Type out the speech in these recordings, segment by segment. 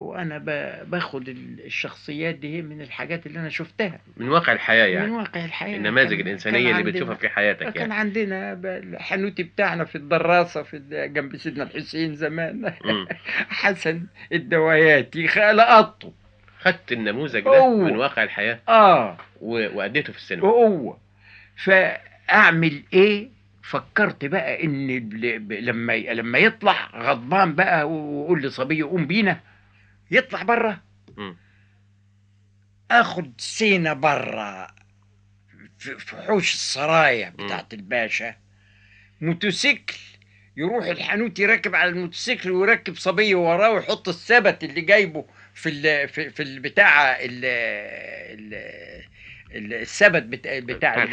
وانا باخد الشخصيات دي من الحاجات اللي انا شفتها من واقع الحياة يعني من واقع الحياة النماذج الإنسانية اللي بتشوفها في حياتك يعني. كان يعني عندنا الحانوتي بتاعنا في الدراسة في جنب سيدنا الحسين زمان حسن الدواياتي لقطه خدت النموذج ده أوه. من واقع الحياة اه وأديته في السينما بقوة فأعمل إيه فكرت بقى ان لما لما يطلع غضبان بقى ويقول لصبيه قوم بينا يطلع برا اخد سينا برا في حوش السرايا بتاعت الباشا موتوسيكل يروح الحانوت يركب على الموتوسيكل ويركب صبيه وراه ويحط الثبت اللي جايبه في الـ في, في البتاع ال ال الثبت بتاع بتاع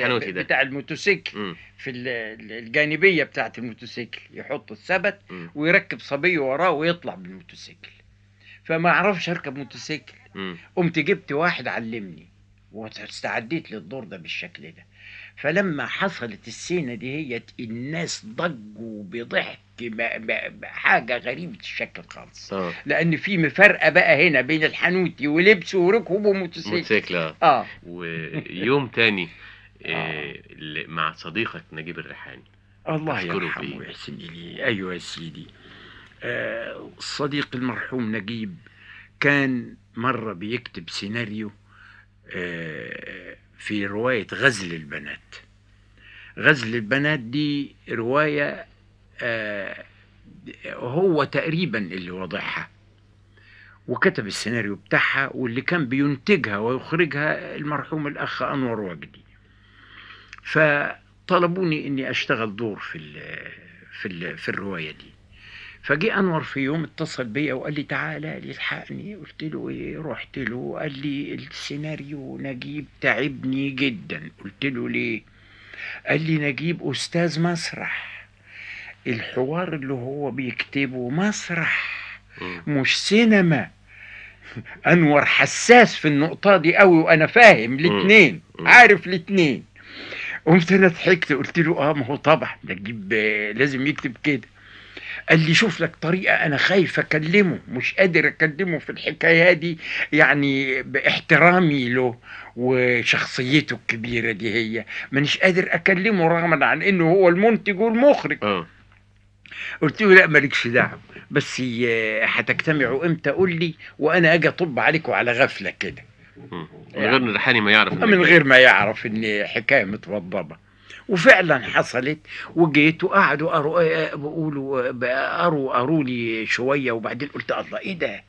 بتاع الموتوسيكل في الجانبيه بتاعت الموتوسيكل يحط الثبت ويركب صبيه وراه ويطلع بالموتوسيكل فما اعرفش اركب موتوسيكل قمت جبت واحد علمني واستعديت للدور ده بالشكل ده فلما حصلت السينه دي هي الناس ضجوا بضحك حاجه غريبه الشكل خالص آه. لان في مفارقه بقى هنا بين الحنوتي ولبسه وركوب وموتوسيكل موتوسيكل اه, آه. ويوم تاني آه. آه. مع صديقك نجيب الريحاني الله يرحمه يا سيدي ايوه يا سيدي الصديق المرحوم نجيب كان مرة بيكتب سيناريو آه، في رواية غزل البنات غزل البنات دي رواية آه، هو تقريبا اللي وضعها وكتب السيناريو بتاعها واللي كان بينتجها ويخرجها المرحوم الأخ أنور وجدي فطلبوني إني أشتغل دور في الـ في, الـ في الرواية دي فجي انور في يوم اتصل بيا وقال لي تعالى الحقني قلت له ايه رحت له قال لي السيناريو نجيب تعبني جدا قلت له ليه قال لي نجيب استاذ مسرح الحوار اللي هو بيكتبه مسرح مش سينما انور حساس في النقطه دي قوي وانا فاهم الاتنين عارف الاتنين قمت انا ضحكت قلت له اه ما هو طبعا نجيب لازم يكتب كده قال لي شوف لك طريقة أنا خايف أكلمه مش قادر أكلمه في الحكاية دي يعني باحترامي له وشخصيته الكبيرة دي هي مانيش قادر أكلمه رغما عن إنه هو المنتج والمخرج أه. قلت له لا مالكش دعوه بس هتجتمعوا امتى قول لي وانا اجي اطب عليكم على غفله كده من غير ما يعرف من غير ما يعرف ان حكايه متوضبه وفعلا حصلت وجيت وقعدوا آه، آه، بقولوا آه، قروا قروا لي شويه وبعدين قلت الله ايه ده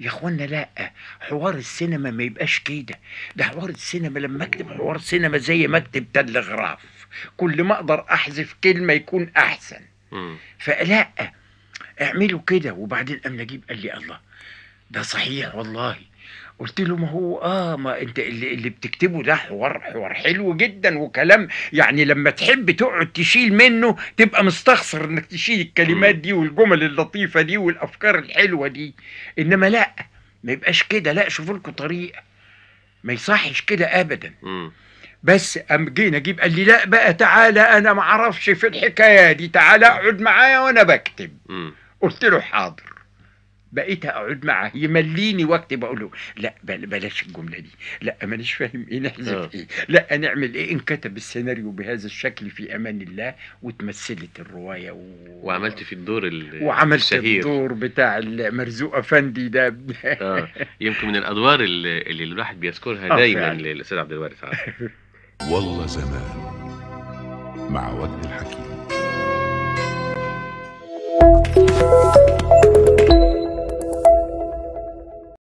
يا اخوانا لا حوار السينما ما يبقاش كده ده حوار السينما لما اكتب حوار سينما زي ما اكتب تلغراف كل ما اقدر احذف كلمه يكون احسن فلا اعملوا كده وبعدين قام نجيب قال لي الله ده صحيح والله قلت له ما هو اه ما انت اللي اللي بتكتبه ده حوار حوار حلو جدا وكلام يعني لما تحب تقعد تشيل منه تبقى مستخسر انك تشيل الكلمات دي والجمل اللطيفه دي والافكار الحلوه دي انما لا ما يبقاش كده لا شوفوا لكم طريقه ما يصحش كده ابدا بس قام جينا اجيب قال لي لا بقى تعالى انا ما اعرفش في الحكايه دي تعالى اقعد معايا وانا بكتب قلت له حاضر بقيت اقعد معاه يمليني وقتي بقول له لا بلاش الجمله دي لا مانيش فاهم ايه نحذف آه. ايه لا نعمل ايه انكتب السيناريو بهذا الشكل في امان الله وتمثلت الروايه و... وعملت في الدور ال... وعملت الشهير. الدور بتاع مرزوق افندي ده آه. يمكن من الادوار اللي, اللي الواحد بيذكرها آه، دايما للاستاذ عبد الوارث والله زمان مع وجد الحكيم